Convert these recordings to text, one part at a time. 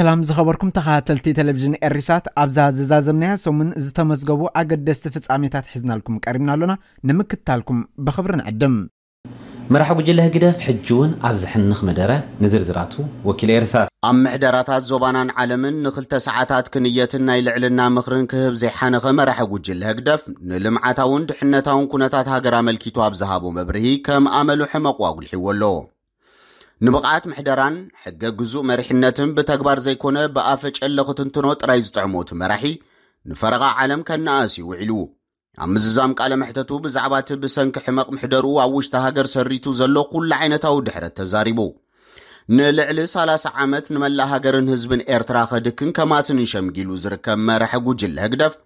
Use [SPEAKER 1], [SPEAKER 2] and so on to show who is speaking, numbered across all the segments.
[SPEAKER 1] ሰላም ዝኸበርኩም ተኸታተልቲ ቴሌቭዥን ኤሪሳት ኣብዛ ዝዛዘምናዮ ሰሙን ዝተመዝገቡ ኣገደስቲ ፍጻሜታት ሒዝናልኩም ቀሪብና ኣሎና ንምክታልኩም ብኽብሪ ንዕድም መራሒ ጉጅለ ህግደፍ ሕጂ እውን ኣብ ዝሕንኽ መደረ ንዝርዝራቱ ወኪል
[SPEAKER 2] ኤርሳት ኣብ ምሕደራታት ዞባናን ዓለምን ንክልተ ሰዓታት ክንየትን ናይ ልዕልና ምኽርን ክህብ ዘይሓነኸ መራሒ ጉጅለ ህግደፍ ንልምዓታውን ድሕነታውን ኩነታት ሃገር ኣመልኪቱ ኣብ ዝሃቦ መብርሂ ከም ኣመሉ ሕመቑ ኣጉልሒዎ ኣሎ ንብቓት ምሕደራን ሕገ ግዙእ መሪሕነትን ብተግባር ዘይኮነ ብኣፈ ጨለ ክትንትኖ ጥራይ ዝጥዕሞት መራሒ ንፈረቓ ዓለም ከነኣስ ውዒሉ ኣብ ምዝዛም ቃለ መሕተቱ ብዛዕባ እቲ ብሰንኪ ሕመቕ ምሕደሩ ኣብ ውሽጢ ሃገር ሰሪቱ ዘሎ ኩሉ ዓይነታዊ ድሕረት ተዛሪቡ ንልዕሊ 30 ዓመት ንመላእ ሃገርን ህዝብን ኤርትራ ኸድክን ከማስን ሸምጊሉ ዝርከብ መራሒ ጉጅለ ህግደፍ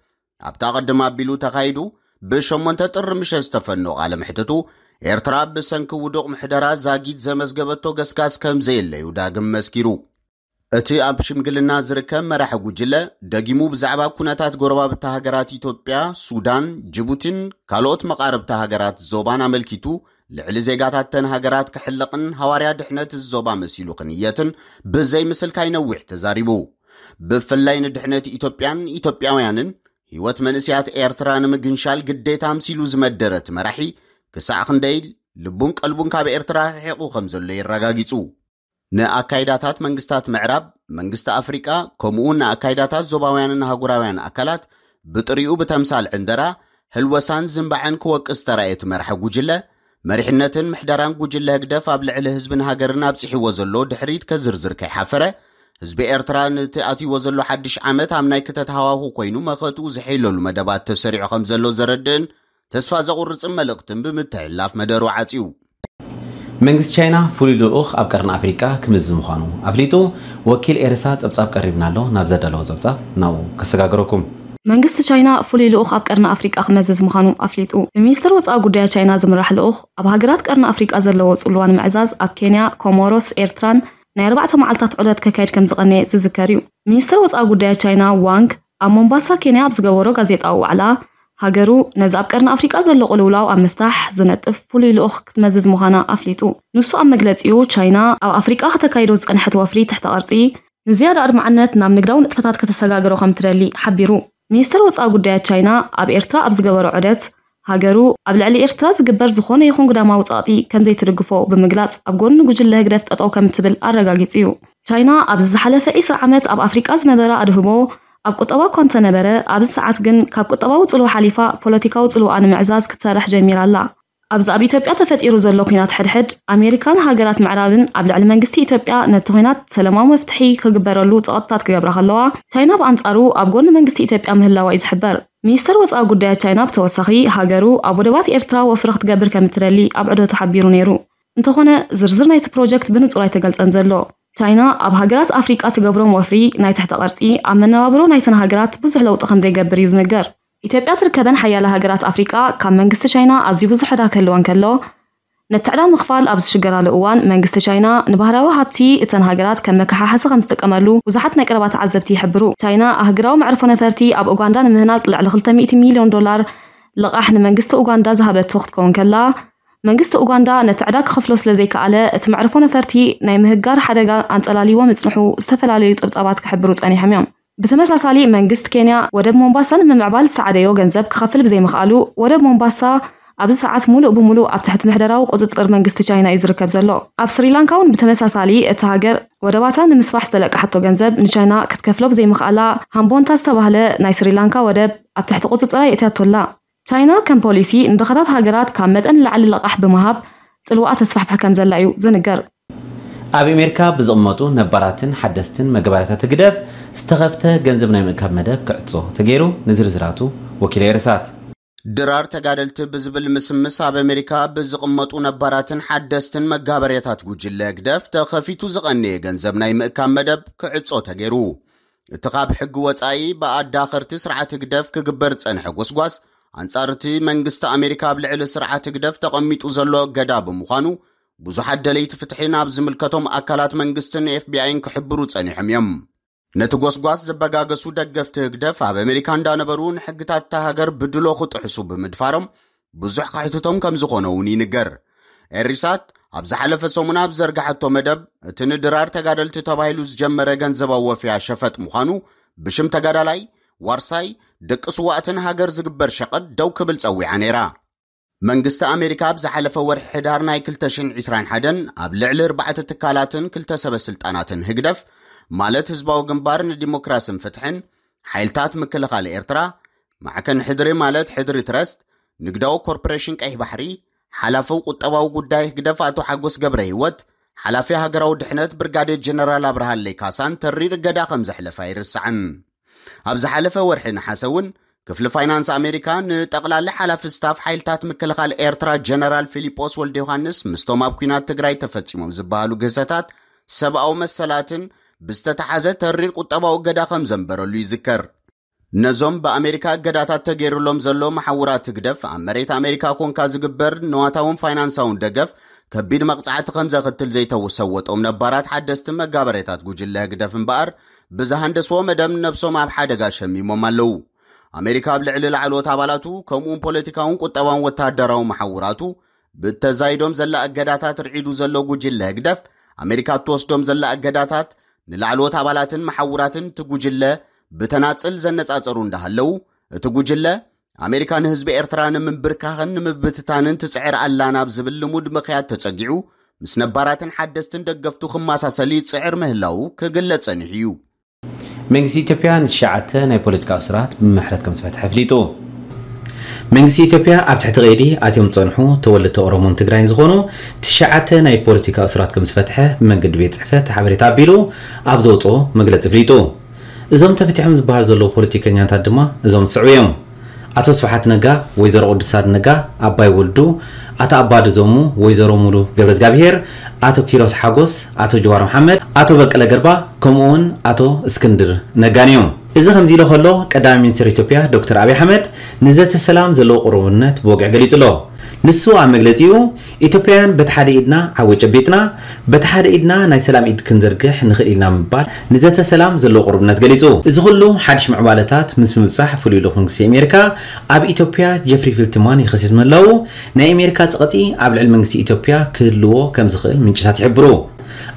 [SPEAKER 2] ኣብታ ቐድማ ኣቢሉ ተኻይዱ ብ8 ጥሪ ምሸ ዝተፈኖ ቓለ ምሕትቱ ኤርትራ ብሰንኪ ውዱቕ ምሕደራ ዛጊድ ዘመዝገበቶ ገስጋስ ከም ዘየለዩ ዳግም መስኪሩ እቲ ኣብ ሽምግልና ዝርከብ መራሒ ጉጅለ ደጊሙ ብዛዕባ ኩነታት ጎረባብታ ሃገራት ኢትዮጵያ፣ ሱዳን፣ ጅቡቲን ካልኦት መቃርብታ ሃገራት ዞባን ኣመልኪቱ ልዕሊ ዜጋታተን ሃገራት ክሕልቕን ሃዋርያ ድሕነት ዞባ መሲሉ ክንየትን ብዘይ ምስል ካይነዊሕ ተዛሪቡ ብፍላይ ንድሕነት ኢትዮጵያን ኢትዮጵያውያንን ህይወት መንእስያት ኤርትራ ንምግንሻል ግዴታ ምሲሉ ዝመደረት መራሒ ክሳዕ ክንደይ ኢል ልቡን ቀልቡን ካብ ኤርትራ ርሒቑ ከም ዘሎ ይረጋጊጹ ንኣካይዳታት መንግስታት ምዕራብ መንግስቲ ኣፍሪቃ ከምኡውን ንኣካይዳታት ዞባውያንን ሃጉራውያን ኣካላት ብጥሪኡ ብተምሳል ዕንደራ ህልወሳን ዝምባዐን ክወቅስ ተራእየ መርሒ ጉጅለ መሪሕነትን ምሕደራን ጉጅለ ህግደፍ ኣብ ልዕሊ ህዝብን ሃገርን ኣብፅሒዎ ዘሎ ድሕሪት ከዝርዝር ከይሓፈረ ህዝቢ ኤርትራ ነቲ ኣትይዎ ዘሎ ሓድሽ ዓመት ኣብ ናይ ክተት ሃዋሁ ኮይኑ መኸትኡ ዝሐይለሉ መደባት ተሰሪዑ ከም ዘሎ ዘረድእን ተስፋ ዘቑርፅን መልእኽትን ብምትሕላፍ መደሩ ዓፂዩ
[SPEAKER 1] መንግስቲ ቻይና ፍሉይ ልኡኽ ኣብ ቀርኒ ኣፍሪቃ ክምዝ ምዃኑ ኣፍሊጡ ወኪል ኤርሳ ፀብጻብ ቀሪብና ኣሎ ናብ ዘዳለዎ ፀብጻብ ናብኡ ከሰጋግረኩም
[SPEAKER 3] መንግስቲ ቻይና ፍሉይ ልኡኽ ኣብ ቀርኒ ኣፍሪቃ ክመዝዝ ምዃኑ ኣፍሊጡ ብሚኒስትር ወፃኢ ጉዳያት ቻይና ዝምራሕ ልኡኽ ኣብ ሃገራት ቀርኒ ኣፍሪቃ ዘለዎ ፅልዋን ምዕዛዝ ኣብ ኬንያ ኮሞሮስ ኤርትራን ናይ ኣርባዕተ መዓልታት ዑደት ከካይድ ከም ዝቐነየ ዝዝከር እዩ ሚኒስትር ወፃኢ ጉዳያት ቻይና ዋንግ ኣብ ሞምባሳ ኬንያ ኣብ ዝገበሮ ጋዜጣዊ ዋዕላ ሃገሩ ነዚ ኣብ ቀርኒ ኣፍሪቃ ዘሎ ቁልውላው ኣብ ምፍታሕ ዝነጥፍ ፍሉይ ልኡኽ ክትመዝዝ ምዃና ኣፍሊጡ ንሱ ኣብ መግለፂኡ ቻይና ኣብ ኣፍሪቃ ክተካይዶ ዝፀንሐት ወፍሪ ትሕቲ ቅርፂ ንዝያዳ ኣድማዕነት ናብ ንግዳዊ ንጥፈታት ከተሰጋግሮ ከም ትደሊ ሓቢሩ ሚኒስተር ወፃኢ ጉዳያት ቻይና ኣብ ኤርትራ ኣብ ዝገበሮ ዕደት ሃገሩ ኣብ ልዕሊ ኤርትራ ዝግበር ዝኾነ ይኹን ግዳማዊ ፃዕጢ ከምዘይትድግፎ ብምግላፅ ኣብ ጎኒ ጉጅለ ህግደፍ ጠጠው ከም እትብል ኣረጋጊጽ እዩ ቻይና ኣብ ዝሓለፈ 20 ዓመት ኣብ ኣፍሪቃ ዝነበረ ኣድህቦ ኣብ ቁጠባ እኳ እንተነበረ ኣብዚ ሰዓት ግን ካብ ቁጠባዊ ፅልዋ ሓሊፋ ፖለቲካዊ ፅልዋ ንምዕዛዝ ክትሰርሕ ጀሚራ ኣላ ኣብዚ ኣብ ኢትዮጵያ ተፈጢሩ ዘሎ ኩናት ሕድሕድ ኣሜሪካን ሃገራት ምዕራብን ኣብ ልዕሊ መንግስቲ ኢትዮጵያ ነቲ ኩናት ሰላማዊ መፍትሒ ክግበረሉ ፀቕጥታት ክገብራ ከለዋ ቻይና ብኣንጻሩ ኣብ ጎኒ መንግስቲ ኢትዮጵያ ምህላዋ እዩ ዝሕበር ሚኒስተር ወፃኢ ጉዳያት ቻይና ብተወሳኺ ሃገሩ ኣብ ወደባት ኤርትራ ወፍሪ ክትገብር ከም እትደሊ ኣብ ዕደቱ ሓቢሩ ነይሩ እንተኾነ ዝርዝር ናይቲ ፕሮጀክት ብንጹር ኣይተገልጸን ዘሎ ቻይና ኣብ ሃገራት ኣፍሪቃ ትገብሮም ወፍሪ ናይ ትሕቲ ቅርፂ ኣብ መነባብሮ ናይተን ሃገራት ብዙሕ ለውጢ ከም ዘይገብር እዩ ዝንገር ኢትዮጵያ ትርከበን ሓያለ ሃገራት ኣፍሪቃ ካብ መንግስቲ ቻይና ኣዝዩ ብዙሕ ዕዳ ክህልወን ከሎ ነቲ ዕዳ ምኽፋል ኣብ ዝሽገራሉ እዋን መንግስቲ ቻይና ንባህላዊ ሃብቲ እተን ሃገራት ከም መከሓሓሲ ከም ዝጥቀመሉ ብዙሓት ናይ ቀረባ ተዓዘብቲ ይሕብሩ ቻይና ኣህግራዊ መዕርፎ ነፈርቲ ኣብ ኡጋንዳ ንምህናፅ ልዕሊ 200 ሚሊዮን ዶላር ልቓሕ ንመንግስቲ ኡጋንዳ ዝሃበቶ ክትከውን ከላ መንግስቲ ኡጋንዳ ነቲ ዕዳግ ክኸፍሎ ስለ ዘይከኣለ እቲ መዕርፎ ነፈርቲ ናይ ምህጋር ሓደጋ ኣንፀላልይዎ ምፅንሑ ዝተፈላለዩ ጥብጣባት ክሕብሩ ፀኒሖም እዮም ብተመሳሳሊ መንግስቲ ኬንያ ወደብ ሞምባሳን ምምዕባል ዝተዓደዮ ገንዘብ ክኸፍል ብዘይምኽኣሉ ወደብ ሞምባሳ ኣብዚ ሰዓት ሙሉእ ብሙሉእ ኣብ ትሕቲ ምሕደራዊ ቁፅፅር መንግስቲ ቻይና እዩ ዝርከብ ዘሎ ኣብ ስሪላንካ እውን ብተመሳሳሊ እቲ ሃገር ወደባታ ንምስፋሕ ዝተለቃሕቶ ገንዘብ ንቻይና ክትከፍሎ ብዘይምኽኣላ ሃምቦንታ ዝተባህለ ናይ ስሪላንካ ወደብ ኣብ ትሕቲ ቁፅፅራ የእትያቶላ ቻይና ከም ፖሊሲ ንድኻታት ሃገራት ካብ መጠን ላዕሊ ልቓሕ ብምሃብ ፅልዋኣ ተስፋሕፋሕ ከም ዘላ እዩ ዝንገር
[SPEAKER 1] ኣብ ኣሜሪካ ብዝቕመጡ ነባራትን ሓደስትን መግባርያታት ግደፍ ዝተኸፍተ ገንዘብ ናይ ምእካብ መደብ ክዕፆ ተገይሩ ንዝርዝራቱ ወኪለ ርሳት
[SPEAKER 2] ድራር ተጋደልቲ ብዝብል ምስምስ ኣብ ኣሜሪካ ብዝቕመጡ ነባራትን ሓደስትን መጋበርያታት ጉጅለ ግደፍ ተኸፊቱ ዝቐነየ ገንዘብ ናይ ምእካብ መደብ ክዕፆ ተገይሩ እቲ ካብ ሕጊ ወፃኢ ብኣዳኽርቲ ስርዓቲ ግደፍ ክግበር ፀንሐ ጓስጓስ ኣንጻር እቲ መንግስቲ ኣሜሪካ ኣብ ልዕሊ ስርዓት ህግደፍ ተቐሚጡ ዘሎ ገዳ ብምዃኑ ብዙሓት ደለይቲ ፍትሒ ናብ ዝምልከቶም ኣካላት መንግስትን ኤፍቢኣይን ክሕብሩ ጸኒሖም እዮም ነቲ ጐስጓስ ዘበጋገሱ ደገፍቲ ህግደፍ ኣብ ኣሜሪካ እንዳነበሩ ንሕግታት እታ ሃገር ብድሎ ክጥሕሱ ብምድፋሮም ብዙሕ ካሕትቶም ከም ዝኾነ እውን ይንገር ኤሪሳት ኣብ ዝሓለፈ ሰሙን ኣብ ዘርግሐቶ መደብ እቲ ንድራር ተጋደልቲ ተባሂሉ ዝጀመረ ገንዘባዊ ወፍያ ሸፈጥ ምዃኑ ብሽም ተጋዳላይ ዋርሳይ ደቂ ስዋእትን ሃገር ዚግበር ሸቐድ ደው ክብል ጸዊዓ ነይራ መንግስቲ ኣሜሪካ ብዝሓለፈ ወርሒ ሕዳር ናይ 221 ኣብ ልዕሊ ዕ ትካላትን 2ሰበ ሥልጣናትን ህግደፍ ማለት ህዝባዊ ግንባር ንዲሞክራሲን ፍትሕን ሓይልታት ምክልኻሊ ኤርትራ ማዕከን ሕድሪ ማለት ሕድሪ ትረስት ንግዳዊ ኮርፖሬሽን ቀህ ባሕሪ ሓላፈው ቝጠባዊ ጕዳይ ህግደፍ ኣቶ ሓጐስ ገብረ ህይወት ሓላፊ ሃገራዊ ድሕነት ብርጋዴት ጀነራል ኣብርሃን ለይካሳን ተሪር ገዳ ኸም ዘሕለፈ ኣይርስዕን ኣብ ዝሓለፈ ወርሒ ንሓሰ እውን ክፍሊ ፋይናንስ ኣሜሪካ ንጠቕላሊ ሓላፊ ስታፍ ሓይልታት ምክልኻል ኤርትራ ጀነራል ፊልጶስ ወልደ ዮሃንስ ምስቶም ኣብ ኩናት ትግራይ ተፈጺሞም ዝበሃሉ ግህሰታት ሰብኣዊ መሰላትን ብዝተተሓዘ ተሪር ቁጠባዊ እገዳ ከም ዘንበረሉ ይዝከር ነዞም ብኣሜሪካ እገዳታት ተገይሩሎም ዘሎ ማሕውራት ህግደፍ ኣብ መሬት ኣሜሪካ ኮንካ ዝግበር ንዋታውን ፋይናንሳውን ደገፍ ከቢድ መቕጻዕቲ ከም ዘኽትል ዘይተወሰወጦም ነባራት ሓደስቲ መጋበሬታት ጉጅለ ህግደፍ እምበኣር ብዝሃንደሶ መደም ነብሶም ኣብ ሓደጋ ሸሚሞም ኣለዉ ኣሜሪካ ኣብ ልዕሊ ላዕሎት ኣባላቱ ከምኡውን ፖለቲካውን ቁጠባን ወታደራዊ መሓውራቱ ብተዛይዶም ዘላ እገዳታት ርዒዱ ዘሎ ጉጅለ ህግደፍ ኣሜሪካ እትወስዶም ዘላ እገዳታት ንላዕሎት ኣባላትን መሓውራትን እቲ ጉጅለ ብተናፅል ዘነጻጸሩ እንዳሃለዉ እቲ ጉጅለ ኣሜሪካ ንህዝቢ ኤርትራ ንምንብርካኽን ንምብትታንን ትፅዕር ኣላ ናብ ዝብል ልሙድ ምኽያድ ተጸጊዑ ምስ ነባራትን ሓደስትን ደገፍቱ ክመሳሰሊ ፅዕር ምህላው ክግለጽ ጸኒሕ እዩ
[SPEAKER 1] መንግስቲ ኢትዮጵያ ንሸዓተ ናይ ፖለቲካዊ ስርዓት ብምሕረት ከም ዝፈትሐ ኣፍሊጡ መንግስቲ ኢትዮጵያ ኣብ ትሕቲ ቀይዲ ኣትዮም ዝፀንሑ ተወለድቲ ኦሮሞን ትግራይን ዝኾኑ ትሸዓተ ናይ ፖለቲካዊ እስራት ከም ዝፈትሐ ብመንገዲ ቤት ፅሕፈት ሓበሬታ ኣቢሉ ኣብ ዘውፅኦ መግለፂ ኣፍሊጡ እዞም ተፈትሖም ዝበሃል ዘለዉ ፖለቲከኛታት ድማ እዞም ዝስዕቡ እዮም ኣቶ ስብሓት ነጋ ወይዘሮ ቅዱሳት ነጋ ኣባይ ወልዱ ኣቶ ኣባዲ ዞሙ ወይዘሮ ሙሉ ገብረ እግዚኣብሄር ኣቶ ኪሮስ ሓጎስ፣ ኣቶ ጀዋር መሓመድ፣ ኣቶ በቀለ ገርባ ከምኡውን ኣቶ እስክንድር ነጋን እዮም። እዚ ከምዚ ኢሉ ከሎ ቀዳሚ ሚኒስትር ኢትዮጵያ ዶክተር ኣብይ ኣሕመድ ንዘተ ሰላም ዘለዎ ቁርብነት ብወግዕ ገሊጹ ኣሎ ንስዋ መግለፂኡ ኢትዮጵያውያን በቲ ሓደ ኢድና ዓወ ጨቢጥና በቲ ሓደ ኢድና ናይ ሰላም ኢድ ክንዘርግሕ ንኽእል ኢልና ምባል ንዘተ ሰላም ዘለዎ ቁርብነት ገሊፁ እዚ ኩሉ ሓድሽ ምዕባለታት ምስ ምብፃሕ ፍሉይ ልኹን ግዜ ኣሜሪካ ኣብ ኢትዮጵያ ጀፍሪ ፊልትማን ይኸሲስ ምህላው ናይ ኣሜሪካ ፀቕጢ ኣብ ልዕሊ መንግስቲ ኢትዮጵያ ክህልዎ ከም ዝኽእል ምንጭታት ይሕብሩ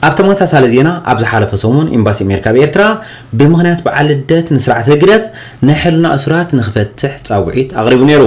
[SPEAKER 1] ኣብ ተመሳሳሊ ዜና ኣብ ዝሓለፈ ሰሙን ኤምባሲ ኣሜሪካ ብኤርትራ ብምክንያት በዓል ልደት ንስርዓት ግደፍ ናይ ሕሉና እስራት ንክፈትሕ ፃውዒት ኣቕሪቡ ነይሩ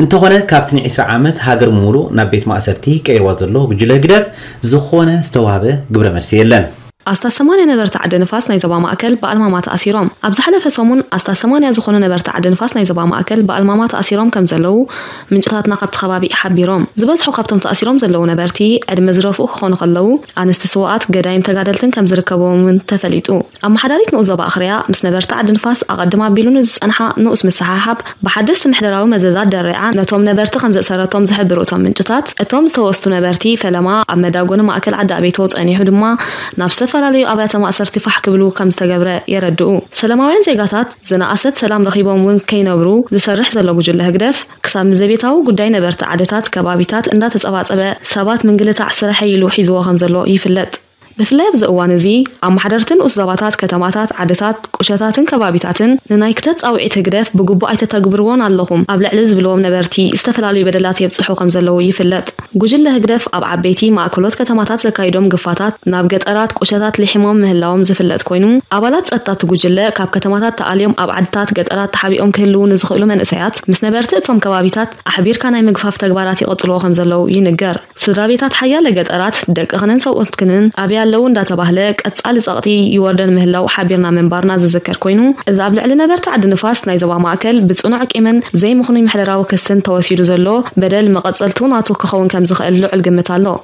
[SPEAKER 1] እንተኾነ ካብቲ ን20 ዓመት ሃገር ሙሉ ናብ ቤት ማእሰርቲ ቀይርዋ ዘሎ ጉጅለ ግደብ ዝኾነ ዝተዋህበ ግብረ መልሲ የለን
[SPEAKER 3] استا سمانه نبرت تعد نفاس نای زبا ماکل با المامات اسیرام ابز حلف سمون استا سمانه زخونه نبر تعد نفاس نای زبا ماکل با المامات اسیرام کم زلو من جهات نقب خبابی حبیرام زبز حقبتم تا اسیرام نبرتي نبرتی اد مزروف او خون قلو ان استسوات گدایم تگادلتن کم زرکبو من تفلیتو ام حداریت نو زبا اخریا مس نبر تعد نفاس اقدما بیلونز انحا نو اسم سحاحب بحدست محدراو مزازات درعا نتوم نبرت خمز سراتوم زحبرو تام من جهات اتوم توستو نبرتي فلما امداگون ماکل عدا بیتوت انی حدما نابس ዝተፈላለዩ ኣብያተ ማእሰር ፋሕ ክብሉ ከም ዝተገብረ የረድኡ ሰላማውያን ዜጋታት ዝነኣሰት ሰላም ረኺቦም እውን ከይነብሩ ዝሰርሕ ዘሎ ጉጅለ ህግደፍ ክሳብ ምዘቤታዊ ጉዳይ ነበርቲ ዓደታት ከባቢታት እንዳተፀባፀበ ሰባት ምንግልታዕ ስርሐ ኢሉ ሒዝዎ ከም ዘሎ ይፍለጥ ብፍላይ ኣብዚ እዋን እዚ ኣብ ማሕደርትን ኡስዘባታት ከተማታት ዓድታት ቁሸታትን ከባቢታትን ንናይ ክተት ፃውዒት ህግደፍ ብግቡእ ኣይተተግብርዎን ኣለኹም ኣብ ልዕሊ ዝብልዎም ነበርቲ ዝተፈላለዩ በደላት የብፅሑ ከም ዘለዉ ይፍለጥ ጉጅለ ህግደፍ ኣብ ዓበይቲ ማእከሎት ከተማታት ዘካይዶም ግፋታት ናብ ገጠራት ቁሸታት ሊሕሞም ምህላዎም ዝፍለጥ ኮይኑ ኣባላት ፀጥታ ጉጅለ ካብ ከተማታት ተኣልዮም ኣብ ዓድታት ገጠራት ተሓቢኦም ክህልው ንዝኽእሉ መንእሰያት ምስ ነበርቲ እቶም ከባቢታት ኣሕቢርካ ናይ ምግፋፍ ተግባራት ይቐፅልዎ ከም ዘለዉ ይንገር ስድራ ቤታት ሓያለ ገጠራት ደቂ ክንን ሰብኡት ክንን ኣብያ لون داتا بهلك اتسال صغتي يوردن مهلاو حابيرنا من بارنا ززكر كوينو اذا بلع لنا برتع النفاس ناي زوا ماكل بصنعك امن زي مخني محلراو كسن توسيدو زلو بدل مقصلتو ناتو كخون كم زخلو القمتالو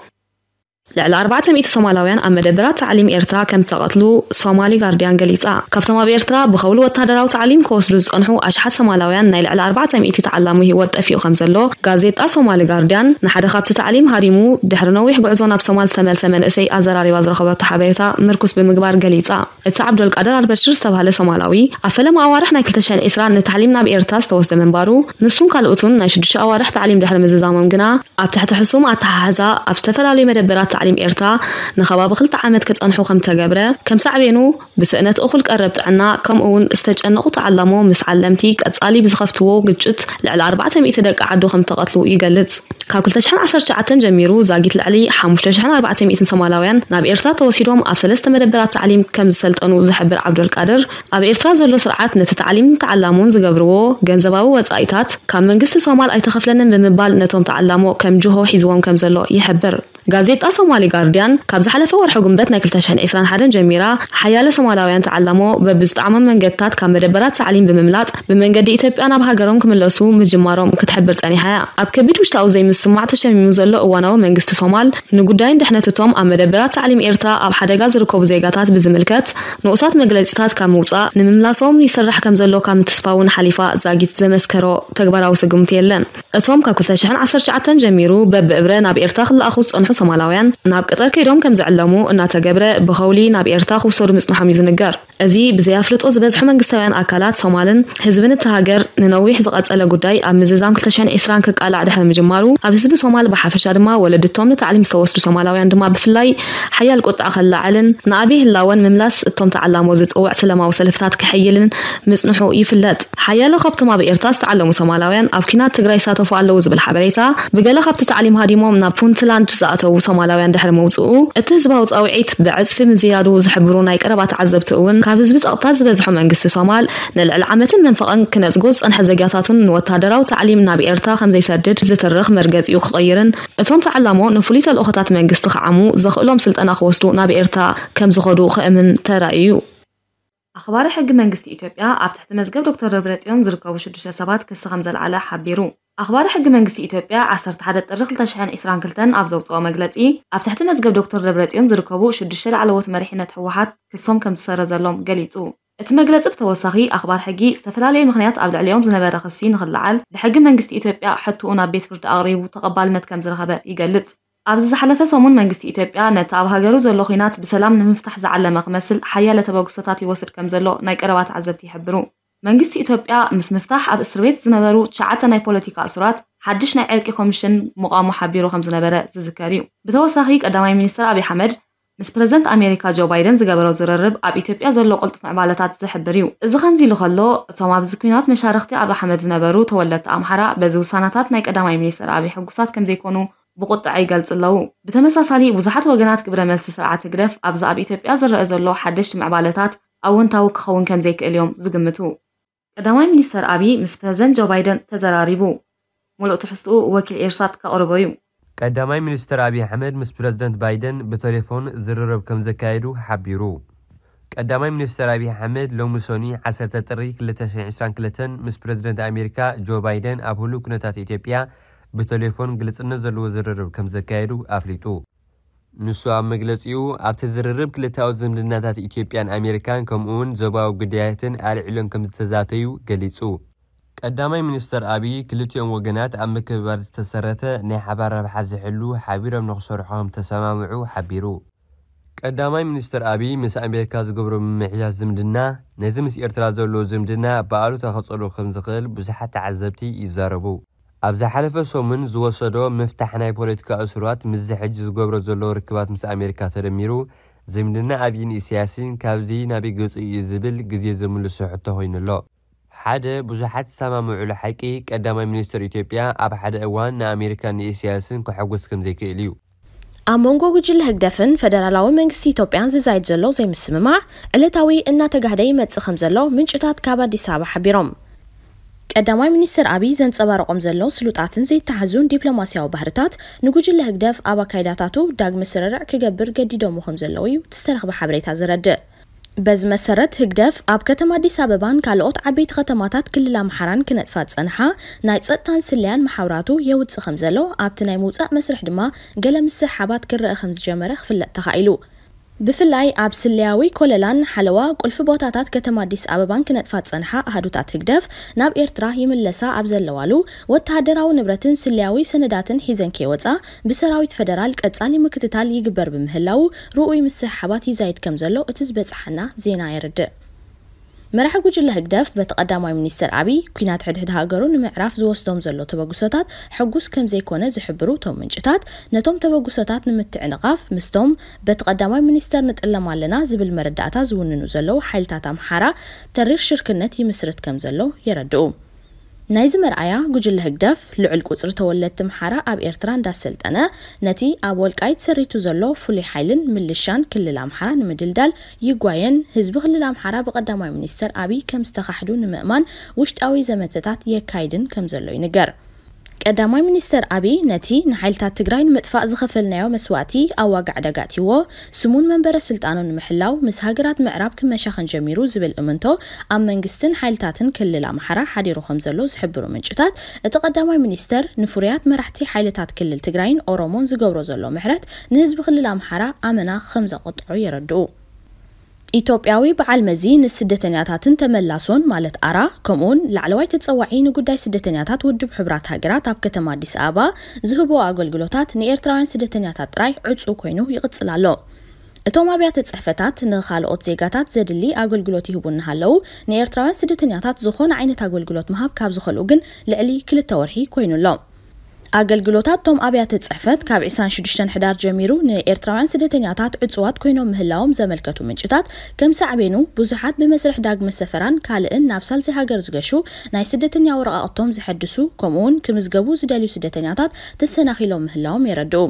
[SPEAKER 3] ልዕሊ 400 ሶማላውያን ኣብ መደብራት ተዕሊም ኤርትራ ከም ተቐትሉ ሶማሊ ጋርድያን ገሊጻ ካብቶም ኣብ ኤርትራ ብኸብሉ ወታደራዊ ተዕሊም ክወስዱ ዝፀንሑ ኣሽሓት ሶማላውያን ናይ ልዕሊ 400 ተዓላሙ ሂወት ጠፊኡ ከም ዘሎ ጋዜጣ ሶማሊ ጋርድያን ንሓደ ካብቲ ተዕሊም ሃሪሙ ድሕሪ ነዊሕ ጉዕዞ ናብ ሶማል ዝተመልሰ መንእሰይ ኣዘራሪባ ዝረኸበቶ ሓበሬታ ምርኩስ ብምግባር ገሊጻ እቲ ዓብዶልቃደር ኣልበሽር ዝተባሃለ ሶማላዊ ኣብ ፈለማ ኣዋርሕ ናይ 2020 ንተዕሊም ናብ ኤርትራ ዝተወስደ ምንባሩ ንሱን ካልኦቱን ናይ 6 ኣዋርሕ ተዕሊም ድሕሪ ምዝዛሞም ግና ኣብ ትሕቲ ሕሱም ኣተሓሕዛ ኣብ ዝተፈላለዩ መደበራት تعليم إرتا نخبا بخلط عمد كت أنحو خمتا قبرة كم سعبينو بسئنة أخل قربت عنا كم أون استج أن أتعلمو مس علمتي كتقالي بزخفتو قجت لعل أربعة مئة دق عدو خمتا قتلو إيقلت كاكل تشحن عصر جعتن جميرو زاقيت لعلي حاموش تشحن أربعة مئة سمالاوين ناب إرتا توسيروم أبسلست مدبرة تعليم كم زسلت أنو زحبر عبد القادر أب إرتا زلو سرعات نتتعليم تعلمون زقبرو جنزباو وزايتات كم من قصة سومال أي تخفلن بمبال نتوم تعلمو كم جوهو حيزوم كم زلو يحبر ጋዜጣ ሶማሊ ጋርዲያን ካብ ዝሓለፈ ወርሒ ጉንበት ናይ 221 ጀሚራ ሓያለ ሶማላውያን ተዓላሞ በብዝጠዓሞም መንገድታት ካብ መደበራት ሳዕሊም ብምምላጥ ብመንገዲ ኢትዮጵያ ናብ ሃገሮም ክምለሱ ምጅማሮም ክትሕብር ፀኒሓ እያ ኣብ ከቢድ ውሽጣዊ ዘይምስማዕ ተሸሚሙ ዘሎ እዋናዊ መንግስቲ ሶማል ንጉዳይን ድሕነት እቶም ኣብ መደበራት ሳዕሊም ኤርትራ ኣብ ሓደጋ ዝርከቡ ዜጋታት ብዝምልከት ንኡሳት መግለፂታት ካብ ምውፃእ ንምምላሶም ይስራሕ ከም ዘሎ ካብ ምትስፋ እውን ሓሊፋ ዛጊት ዘመስከሮ ተግባራዊ ስግምቲ የለን እቶም ካብ 219 ጀሚሩ በብእብረ ናብ ኤርትራ ክለኣኹ ዝፀንሑ سمالاویان ناب قطر کیروم کم زعلمو ناتجبره بخولی ناب ارتاخ و صورم اصلاح میزنگار. ازی بزیافلت از بس حمل جستوان آکالات سمالن حزبین تهاجر ننوی حزقت علا جدای آمیز زم کلاشان اسران کک علا عده حمل جمارو. اب حزب سمال به حافظ شرما ولد تام نتعلم استوست سمالاویان دماب فلای حیال قط آخر لعلن نابیه لون مملس تام تعلم وزت او عسلما و سلفتات کحیلن مصنوح ای فلاد. حیال خب تما اب کنات تجرای ساتو فعال وز بالحبریتا. بجلا خب تعلم هاریم نابون تلان جزء زاتو سمالاوي عند حرم موتو اتزباو او عيت بعزف مزياد وزحبرو نايك ربات عزبت اون كابزبز او تازبز حم انجس سمال نل العامه من فقن كنز جزء ان حزياتات وتادراو تعليم نابي ارتا سدد زت الرخ مرجز يخطيرن اتهم تعلمو ان فليت الاخطات من جست خعمو زخلهم سلطان اخوستو نابي ارتا كم زخدو خمن ترايو أخبار حق منجستي إثيوبيا أبتحت مزجب دكتور ربريتيون زركو وشدوشة سبات كسخمز العلا حبيرو أخبار حق منجس إثيوبيا عصر تحدد الرخ لتشحن إسران كلتن أبزو طوى مجلتي أبتحت مزقب دكتور ربرتين زركبو شدش على وط مريحنة حوحات كسوم كم سارة زلوم قليتو إت مجلت بتوصخي أخبار حقي استفلا لي المخنيات قبل اليوم زنبا رخصين غلعال بحق منجس إثيوبيا حتو أنا بيت برد أغريب وتقبالنا كم زرخبا يقلت أبز زحلفة صومون منجس إثيوبيا نت أبها جروز اللوخينات بسلام نمفتح زعل مغمسل حيا لتبوكسطاتي وصل كم زلو نايك عزبتي حبرو መንግስቲ ኢትዮጵያ ምስ ምፍታሕ ኣብ እስር ቤት ዝነበሩ ትሽዓተ ናይ ፖለቲካ እስራት ሓድሽ ናይ ዕርቂ ኮሚሽን ምቋሙ ሓቢሩ ከም ዝነበረ ዝዝከር እዩ ብተወሳኺ ቀዳማይ ሚኒስትር ኣብዪ ኣሕመድ ምስ ፕረዘንት ኣሜሪካ ጆ ባይደን ዝገበሮ ዝርርብ ኣብ ኢትዮጵያ ዘሎ ቁልጡፍ ምዕባለታት ዝሕብር እዩ እዚ ከምዚ ኢሉ ከሎ እቶም ኣብዚ ኩናት መሻርክቲ ኣብ ኣሕመድ ዝነበሩ ተወለድቲ ኣምሓራ በዚ ውሳናታት ናይ ቀዳማይ ሚኒስትር ኣብዪ ሕጉሳት ከም ዘይኮኑ ብቁጥዐ ይገልጽ ኣለው ብተመሳሳሊ ብዙሓት ወገናት ግብረ መልሲ ስርዓት ህግደፍ ኣብዚ ኣብ ኢትዮጵያ ዝረአ ዘሎ ሓደሽቲ ምዕባለታት ኣወንታዊ ክኸውን ከም ዘይክእል እዮም ዝግምቱ قداماي مينيستر أبي مس بريزنت جو بايدن تزراربو ملء تحسو وكيل إرشاد كأوروبيو
[SPEAKER 4] ቀዳማይ ሚኒስትር ኣብዪ ኣሕመድ ምስ ፕረዚደንት ባይደን ብቴሌፎን ዝርርብ ከም ዘካየዱ ሓቢሩ ቀዳማይ ሚኒስትር ኣብዪ ኣሕመድ ሎሚ ሶኒ 10 ጥሪ 2022 ምስ ፕረዚደንት ኣሜሪካ ጆ ባይደን ኣብ ህሉው ኩነታት ኢትዮጵያ ብቴሌፎን ግልጽነት ዘለዎ ዝርርብ ከም ዘካየዱ ኣፍሊጡ ንሱ ኣብ መግለፂኡ ኣብቲ ዝርርብ ክልታዊ ዝምድናታት ኢትዮጵያን ኣሜሪካን ከምኡውን ዞባዊ ጉዳያትን ኣልዕሎም ከም ዝተዛተዩ ገሊጹ ቀዳማይ ሚኒስተር ኣብዪ ክልቲኦም ወገናት ኣብ ምክብባር ዝተሰረተ ናይ ሓባር ረብሓ ዝሕሉ ሓቢሮም ንኽሰርሖም ተሰማምዑ ሓቢሩ ቀዳማይ ሚኒስትር ኣብዪ ምስ ኣሜሪካ ዝገብሮ ምምሕያት ዝምድና ነቲ ምስ ኤርትራ ዘለዎ ዝምድና ብኣሉታ ኸጸልኡ ከም ዝኽእል ብዙሓት ተዓዘብቲ ይዛረቡ ኣብ ዝሓለፈ ሰሙን ዝወሰዶ ምፍታሕ ናይ ፖለቲካ እስራት ምስ ዝሕጂ ዝገብሮ ዘሎ ርክባት ምስ ኣሜሪካ ተደሚሩ ዝምድና ኣብይን እስያስን ካብዚ ናበይ ገጹ እዩ ዝብል ግዜ ዘምልሱ ሕቶ ኮይኑ ኣሎ ሓደ ብዙሓት ዝተማምዑሉ ሓቂ ቀዳማይ ሚኒስትር ኢትዮጵያ ኣብ ሓደ እዋን ንኣሜሪካን ንእስያስን ክሐጐስ ከም ዘይክእል
[SPEAKER 3] እዩ
[SPEAKER 5] ኣብ መንጎ ጉጅለ ህግደፍን ፈደራላዊ መንግስቲ ኢትዮጵያን ዝዛይድ ዘሎ ዘይምስምማዕ ዕለታዊ እናተጋህደ ይመጽእ ከም ዘሎ ምንጭታት ካብ ኣዲስ ኣበባ ሓቢሮም ቀዳማይ ሚኒስትር ኣብይ ዘንፀባረቖም ዘሎ ስሉጣትን ዘይተሓዙን ዲፕሎማስያዊ ባህርታት ንጉጅለ ህግደፍ ኣብ ኣካይዳታቱ ዳግሚ ስርርዕ ክገብር ገዲዶም ከም ዘለዉ እዩ ዝተረኽበ ሓበሬታ ዝረድእ በዚ መሰረት ህግደፍ ኣብ ከተማ ኣዲስ ኣበባን ካልኦት ዓበይቲ ከተማታት ክልል ኣምሓራን ክነጥፋ ፀንሓ ናይ ፀጥታን ስለያን ማሕበራቱ የውፅእ ከም ዘሎ ኣብቲ ናይ ምውፃእ መስርሕ ድማ ገለ ምስሕ ሓባት ክረአ ከም ዝጀመረ ክፍለጥ ተኻኢሉ ብፍላይ ኣብ ስለያዊ ኮለላን ሓለዋ ቁልፊ ቦታታት ከተማ ኣዲስ ኣበባን ክነጥፋ ፀንሓ ኣህዱታት ህግደፍ ናብ ኤርትራ ይምለሳ ኣብ ዘለዋሉ ወተሃደራዊ ንብረትን ስለያዊ ሰነዳትን ሒዘን ከይወፃ ብሰራዊት ፈደራል ቀጻሊ ምክትታል ይግበር ብምህላው ርኡይ ምስሓባት ይዛይድ ከም ዘሎ እቲ ዝበፅሓና ዜና የርድእ مراح جوجل هدف بتقدم من منستر أبي كينات حد هذا قرون معرف زو استوم زلو تبغوساتات حجوس كم زي كونه زحبرو توم من جتات نتوم تبغوساتات نمت عنقاف مستوم بتقدم من منستر نت على مالنا زب المردعات زون نزلو حيل تام حرا تريش شركة نتي مسرت كم زلو يردوم ናይዚ መርኣያ ጉጅለ ህግደፍ ልዑል ቁፅሪ ተወለድቲ ምሓራ ኣብ ኤርትራ እንዳሰልጠነ ነቲ ኣብ ወልቃይት ሰሪቱ ዘሎ ፍሉይ ሓይልን ምልሻን ክልል ኣምሓራ ንምድልዳል ይጓየን ህዝቢ ክልል ኣምሓራ ብቀዳማይ ሚኒስተር ኣብይ ከም ዝተካሕዱ ንምእማን ውሽጣዊ ዘመተታት የካይድን ከም ዘሎ ይንገር قدامي منستر أبي نتي نحيلتا تقرين مدفع زخفل نيو مسواتي أو واقع دقاتي وو سمون منبرة سلطانو نمحلاو مسهاجرات معراب كمشاخن جميرو زبل أمنتو أم منقستن حيلتاتن كل لامحرا حدي روخم زلو زحبرو منشتات اتقدامي منستر نفوريات مرحتي حيلتات كل التقرين أورومون زقورو زلو محرت نهزب كل لامحرا أمنا خمزة قطعو يردو ኢትዮጵያዊ በዓል መዚ ንስደተኛታትን ተመላሶን ማለት ኣራ ከምኡውን ላዕለዋይ ተፀዋዒ ንጉዳይ ስደተኛታት ውድብ ሕብራት ሃገራት ኣብ ከተማ ኣዲስ ኣበባ ዝህቦ ኣገልግሎታት ንኤርትራውያን ስደተኛታት ጥራይ ዕፁ ኮይኑ ይቕፅል ኣሎ እቶም ኣብያተ ፅሕፈታት ንካልኦት ዜጋታት ዘድሊ ኣገልግሎት ይህቡ እናሃለው ንኤርትራውያን ስደተኛታት ዝኾነ ዓይነት ኣገልግሎት ምሃብ ካብ ዝኸልኡ ግን ልዕሊ ክልተ ወርሒ ኮይኑሎም ኣገልግሎታቶም ኣብያተ ፅሕፈት ካብ 26 ሕዳር ጀሚሩ ንኤርትራውያን ስደተኛታት ዕፅዋት ኮይኖም ምህላዎም ዘመልከቱ ምንጭታት ከም ሳዕቤኑ ብዙሓት ብመስርሕ ዳግመ ሰፈራን ካልእን ናብ ሳልሲ ሃገር ዝገሹ ናይ ስደተኛ ወረቃቅቶም ዝሐድሱ ከምኡውን ክምዝገቡ ዝደልዩ ስደተኛታት ተሰናኺሎም ምህላዎም የረድኡ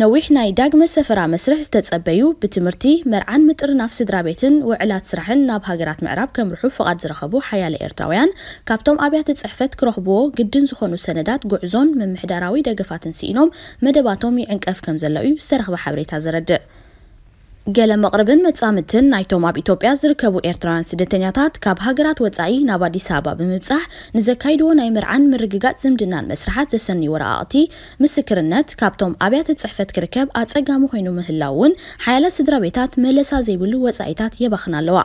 [SPEAKER 5] ነዊሕ ናይ ዳግመ ሰፈራ መስርሕ ዝተጸበዩ ብትምህርቲ መርዓን ምጥርናፍ ስድራ ቤትን ውዕላት ስራሕን ናብ ሃገራት ምዕራብ ከምርሑ ፍቓድ ዝረኸቡ ሓያለ ኤርትራውያን ካብቶም ኣብያተ ጽሕፈት ክረኽብዎ ግድን ዝኾኑ ሰነዳት ጉዕዞን ምምሕዳራዊ ደገፋትን ስኢኖም መደባቶም ይዕንቀፍ ከም ዘሎ እዩ ዝተረኽበ ሓበሬታ ዘረድእ ገለ መቕርብን መጻምትን ናይቶም ኣብ ኢትዮጵያ ዝርከቡ ኤርትራውያን ስደተኛታት ካብ ሃገራት ወፃኢ ናብ ኣዲስ ኣበባ ብምብፃሕ ንዘካይድዎ ናይ ምርዓን ምርግጋፅ ዝምድናን መስርሓት ዘሰኒ ወረቓቕቲ ምስክርነት ካብቶም ኣብያተ ፅሕፈት ክርከብ ኣፀጋሚ ኮይኑ ምህላው እውን ሓያለ ስድራ ቤታት መለሳ ዘይብሉ ወፃኢታት የባኽና ኣለዋ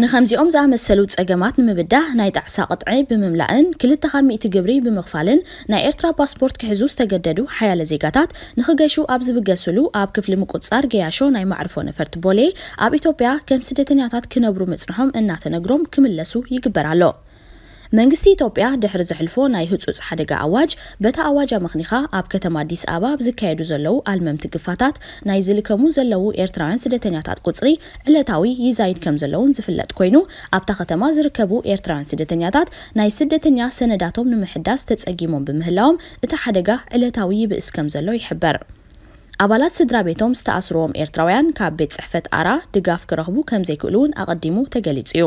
[SPEAKER 5] ንከምዚኦም ዝኣመሰሉ ፀገማት ንምብዳህ ናይ ጣዕሳ ቅጥዒ ብምምላእን ክልተ ካብ ግብሪ ብምኽፋልን ናይ ኤርትራ ፓስፖርት ክሕዙ ዝተገደዱ ሓያለ ዜጋታት ንክገሹ ኣብ ዝብገስሉ ኣብ ክፍሊ ምቁፃር ገያሾ ናይ ማዕርፎ ነፈርቲ ቦሌ ኣብ ኢትዮጵያ ከም ስደተኛታት ክነብሩ ምፅንሖም እናተነግሮም ክምለሱ ይግበር ኣሎ መንግስቲ ኢትዮጵያ ድሕሪ ዘሕልፎ ናይ ህፁፅ ሓደጋ ኣዋጅ በታ ኣዋጅ ኣመኽኒኻ ኣብ ከተማ ኣዲስ ኣበባ ዝካየዱ ዘለው ኣልመምቲ ግፋታት ናይ ዝልከሙ ዘለው ኤርትራውያን ስደተኛታት ቁፅሪ ዕለታዊ ይዛይድ ከም ዘለውን ዝፍለጥ ኮይኑ ኣብታ ከተማ ዝርከቡ ኤርትራውያን ስደተኛታት ናይ ስደተኛ ሰነዳቶም ንምሕዳስ ተፀጊሞም ብምህላዎም እቲ ሓደጋ ዕለታዊ ይብእስ ከም ዘሎ ይሕበር ኣባላት ስድራ ቤቶም ዝተኣስርዎም ኤርትራውያን ካብ ቤት ፅሕፈት ኣራ ድጋፍ ክረኽቡ ከም ዘይክእሉ እውን ኣቐዲሙ ተገሊጹ እዩ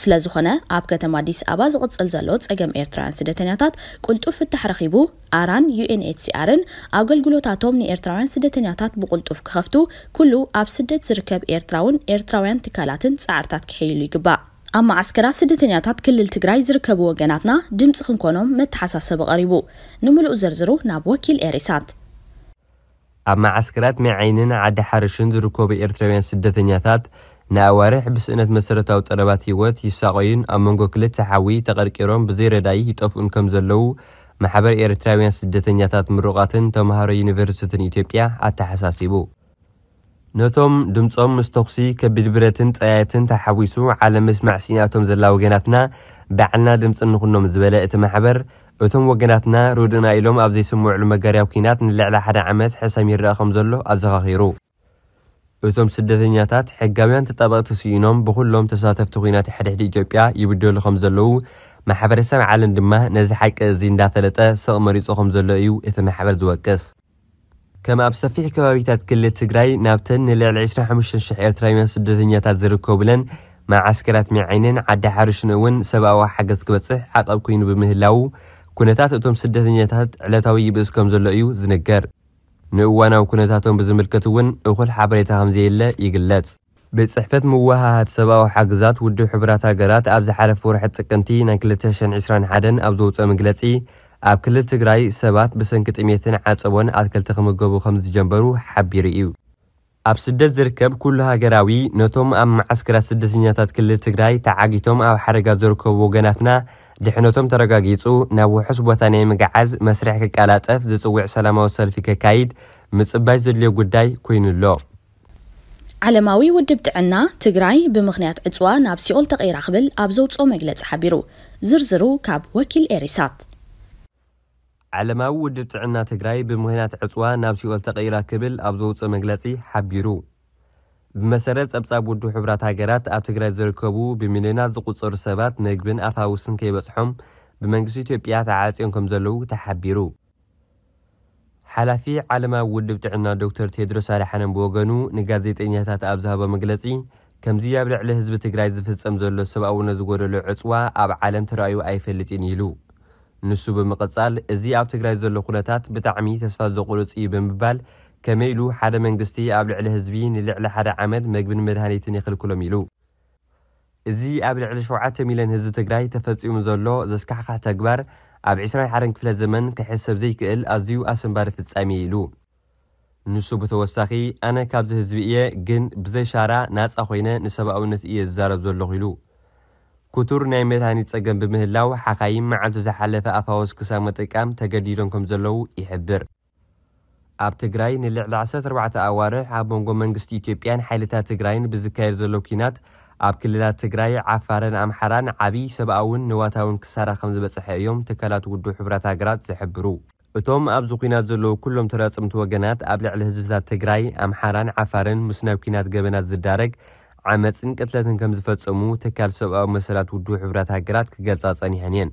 [SPEAKER 5] ስለዝኾነ ኣብ ከተማ ኣዲስ ኣበባ ዝቕፅል ዘሎ ፀገም ኤርትራውያን ስደተኛታት ቁልጡፍ ፍታሕ ረኺቡ ኣራን ዩኤንኤችሲኣርን ኣገልግሎታቶም ንኤርትራውያን ስደተኛታት ብቕልጡፍ ክኸፍቱ ኩሉ ኣብ ስደት ዝርከብ ኤርትራውን ኤርትራውያን ትካላትን ፃዕርታት ክሕይሉ ይግባእ ኣብ ማዓስከራ ስደተኛታት ክልል ትግራይ ዝርከቡ ወገናትና ድምፂ ክንኮኖም መተሓሳሰቢ ቐሪቡ ንምሉእ ዝርዝሩ ናብ ወኪል ኤሬሳት
[SPEAKER 4] ئەمە عسکرات مێعینن عادە حرشند ڕکۆبە ئێرتراوێن سدەتەنیاتات ناوارە حبسنت مسرەتا و تەرەباتی وەت هیساقین ئەمەنگۆکلە تەحاوی تەقەرکێرۆن بزەی ڕێدایی هیتۆفون کەمزەلە و محەبەر ئێرتراوێن سدەتەنیاتات مرۆغاتن تەمەهارە یونیڤرسن ئیتۆپیا ئاتە حساسی بوو. نۆتۆم دمچۆم مستۆقسی کە بدبرەتن ئاەتن تەحەویس و عالە مسمەسییناتۆم زەلاوگەناتنا بەعنا دمچن نخنۆم زبەلە ئەتەمە حەبەر، እቶም ወገናትና ሩድና ኢሎም ኣብ ዘይስምዕሉ መጋርያ ኩናት ንልዕሊ ሓደ ዓመት ሕሰም ይረአ ከም ዘሎ ኣዘኻኺሩ እቶም ስደተኛታት ሕጋውያን ተጠበቕቲ ስኢኖም ብኹሎም ተሳተፍቲ ኩናት ሕድሕዲ ኢትዮጵያ ይብደሉ ከም ዘለዉ ማሕበረሰብ ዓለም ድማ ነዚ ሓቂ እዚ እንዳፈለጠ ስቕ መሪፆ ከም ዘሎ እዩ እቲ ማሕበር ዝወቅስ ከም ኣብ ሰፊሕ ከባቢታት ክልል ትግራይ ናብተን ንልዕሊ 25000 ኤርትራውያን ስደተኛታት ዝርከቡለን መዓስከራት ሚዓይንን ዓዲ ሓርሽን እውን ሰብኣዊ ሓገዝ ክበፅሕ ዓቐብ ኮይኑ ብምህላው ኩነታት እቶም ስደተኛታት ዕለታዊ ይብእስ ከም ዘሎ እዩ ዝንገር ንእዋናዊ ኩነታቶም ብዝምልከት እውን እኹል ሓበሬታ ከም ዘየለ ይግለጽ ብፅሕፈት ምወሃሃድ ሰብኣዊ ሓገዛት ውድብ ሕቡራት ሃገራት ኣብ ዝሓለፈ ወርሒ ጥቅምቲ ናይ 221 ኣብ ዘውፅኦ መግለጺ ኣብ ክልል ትግራይ ሰባት ብሰንኪ ጥሜትን ዓፀቦን ኣትክልቲ ክምገቡ ከም ዝጀንበሩ ሓቢሩ እዩ ኣብ ስደት ዝርከብ ኩሉ ሃገራዊ ነቶም ኣብ መዓስከራት ስደተኛታት ክልል ትግራይ ተዓጊቶም ኣብ ሓደጋ ዝርከቡ ወገናትና دحنوتم ترقاقيتو ناو حسبو تاني مقعز مسرح كالاتف زي سويع سلامة وصل في كاكايد مصباي زليو قداي كوين اللو
[SPEAKER 5] علماوي ودبت عنا تقراي بمغنيات اتوا نابسي اول تقير اخبل ابزوت او مقلت حبيرو زرزرو كاب وكيل اريسات
[SPEAKER 4] علماوي ودبت عنا تقراي بمغنيات اتوا نابسي اول تقير اخبل ابزوت او مقلت حبيرو ብመሰረት ጸብጻብ ውድብ ሕቡራት ሃገራት ኣብ ትግራይ ዝርከቡ ብሚልዮናት ዝቝጸሩ ሰባት ምግብን ኣፋውስን ከይበጽሖም ብመንግስቲ ኢትዮጵያ ተዓጽዮም ከም ዘለዉ ተሓቢሩ ሓላፊ ዓለማዊ ውድብ ጥዕና ዶክተር ቴድሮስ ኣድሓኖም ብወገኑ ንጋዜጠኛታት ኣብ ዝሃቦ መግለጺ ከምዚ ኣብ ልዕሊ ህዝቢ ትግራይ ዝፍጸም ዘሎ ሰብኣውነ ዝጐደሎ ዕፅዋ ኣብ ዓለም ተራእዩ ኣይፈልጥን ኢሉ ንሱ ብምቕጻል እዚ ኣብ ትግራይ ዘሎ ኩነታት ብጣዕሚ ተስፋ ዘቑልጽ እዩ ብምባል كما إلو حدا منقستي قبل على هزبين اللي على حدا عمد مقبل مدهاني تني خل كلهم إلو إزي قبل على شوعة ميلان هزو تقراي تفتسي مزولو زسكح خح تقبر أب عشرة حرن كفلا زمن كحسب زي كل أزيو أسم بعرف تسامي إلو نسو أنا كابز هزبية جن بزي شارع ناس أخوينا نسبة أو نتيجة زارب زول لغيلو كتور نعمل هاني تسجن بمهلاو حقايم مع تزحلف أفاوس كسامة كام تجديرن كم يحبر ኣብ ትግራይ ንልዕሊ 14 ኣዋርሕ ኣብ መንጎ መንግስቲ ኢትዮጵያን ሓይልታት ትግራይን ብዝካየድ ዘሎ ኩናት ኣብ ክልላት ትግራይ ዓፋርን ኣምሓራን ዓብዪ ሰብኣውን ንዋታውን ክሳራ ከም ዝበፅሐ እዮም ትካላት ውድብ ሕብራት ሃገራት ዝሕብሩ እቶም ኣብዚ ኩናት ዘለዉ ኩሎም ተራፅምቲ ወገናት ኣብ ልዕሊ ህዝብታት ትግራይ ኣምሓራን ዓፋርን ምስ ናብ ኩናት ገበናት ዝዳረግ ዓመፅን ቅትለትን ከም ዝፈጸሙ ትካል ሰብኣዊ መሰላት ውድብ ሕብራት ሃገራት ክገልጻ ጸኒሐን እየን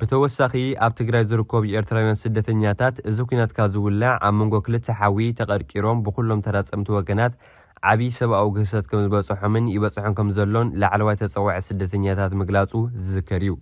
[SPEAKER 4] ብተወሳኺ ኣብ ትግራይ ዝርከቡ ኤርትራውያን ስደተኛታት እዚ ኩናትካ ዝውላዕ ኣብ መንጎ ክልተ ሓዊ ተቐርቂሮም ብኩሎም ተራፀምቲ ወገናት ዓብዪ ሰብኣዊ ግህሰት ከም ዝበፅሖምን ይበፅሖን ከም ዘሎን ላዕለዋይ ተፀዋዒ ስደተኛታት ምግላፁ ዝዝከር እዩ